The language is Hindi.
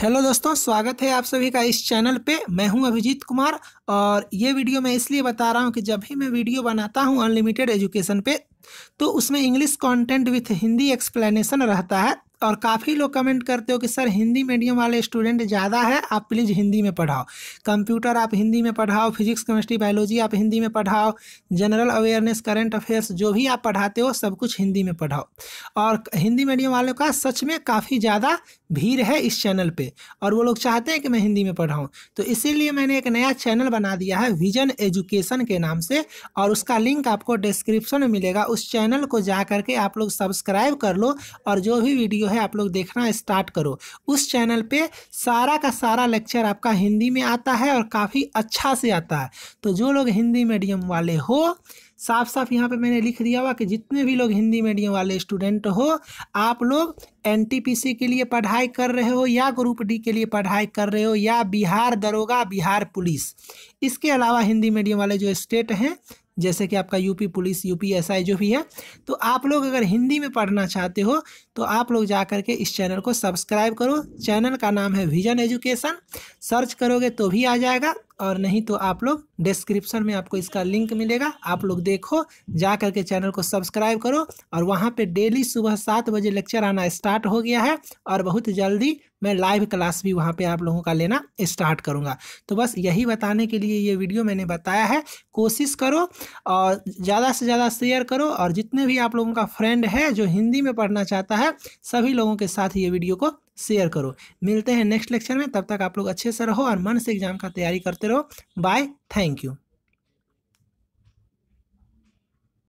हेलो दोस्तों स्वागत है आप सभी का इस चैनल पे मैं हूं अभिजीत कुमार और ये वीडियो मैं इसलिए बता रहा हूं कि जब भी मैं वीडियो बनाता हूं अनलिमिटेड एजुकेशन पे तो उसमें English content with Hindi explanation रहता है और काफ़ी लोग कमेंट करते हो कि सर हिंदी मीडियम वाले स्टूडेंट ज़्यादा है आप प्लीज़ हिंदी में पढ़ाओ कंप्यूटर आप हिंदी में पढ़ाओ फिजिक्स केमिस्ट्री बायोलॉजी आप हिंदी में पढ़ाओ जनरल अवेयरनेस करंट अफेयर्स जो भी आप पढ़ाते हो सब कुछ हिंदी में पढ़ाओ और हिंदी मीडियम वालों का सच में काफ़ी ज़्यादा भीड़ है इस चैनल पर और वो लोग चाहते हैं कि मैं हिंदी में पढ़ाऊँ तो इसीलिए मैंने एक नया चैनल बना दिया है विजन एजुकेशन के नाम से और उसका लिंक आपको डिस्क्रिप्शन में मिलेगा उस चैनल को जा करके आप लोग सब्सक्राइब कर लो और जो भी वीडियो जो है आप लोग देखना स्टार्ट करो उस चैनल पे सारा का सारा लेक्चर आपका हिंदी में आता है और काफ़ी अच्छा से आता है तो जो लोग हिंदी मीडियम वाले हो साफ साफ यहाँ पे मैंने लिख दिया हुआ कि जितने भी लोग हिंदी मीडियम वाले स्टूडेंट हो आप लोग एनटीपीसी के लिए पढ़ाई कर रहे हो या ग्रुप डी के लिए पढ़ाई कर रहे हो या बिहार दरोगा बिहार पुलिस इसके अलावा हिंदी मीडियम वाले जो स्टेट हैं जैसे कि आपका यूपी पुलिस एस आई जो भी है तो आप लोग अगर हिंदी में पढ़ना चाहते हो तो आप लोग जा करके इस चैनल को सब्सक्राइब करो चैनल का नाम है विजन एजुकेशन सर्च करोगे तो भी आ जाएगा और नहीं तो आप लोग डिस्क्रिप्शन में आपको इसका लिंक मिलेगा आप लोग देखो जा करके चैनल को सब्सक्राइब करो और वहाँ पे डेली सुबह सात बजे लेक्चर आना स्टार्ट हो गया है और बहुत जल्दी मैं लाइव क्लास भी वहाँ पे आप लोगों का लेना स्टार्ट करूँगा तो बस यही बताने के लिए ये वीडियो मैंने बताया है कोशिश करो और ज़्यादा से ज़्यादा शेयर करो और जितने भी आप लोगों का फ्रेंड है जो हिंदी में पढ़ना चाहता है सभी लोगों के साथ ये वीडियो को शेयर करो मिलते हैं नेक्स्ट लेक्चर में तब तक आप लोग अच्छे से रहो और मन से एग्जाम का तैयारी करते Bye. Thank you.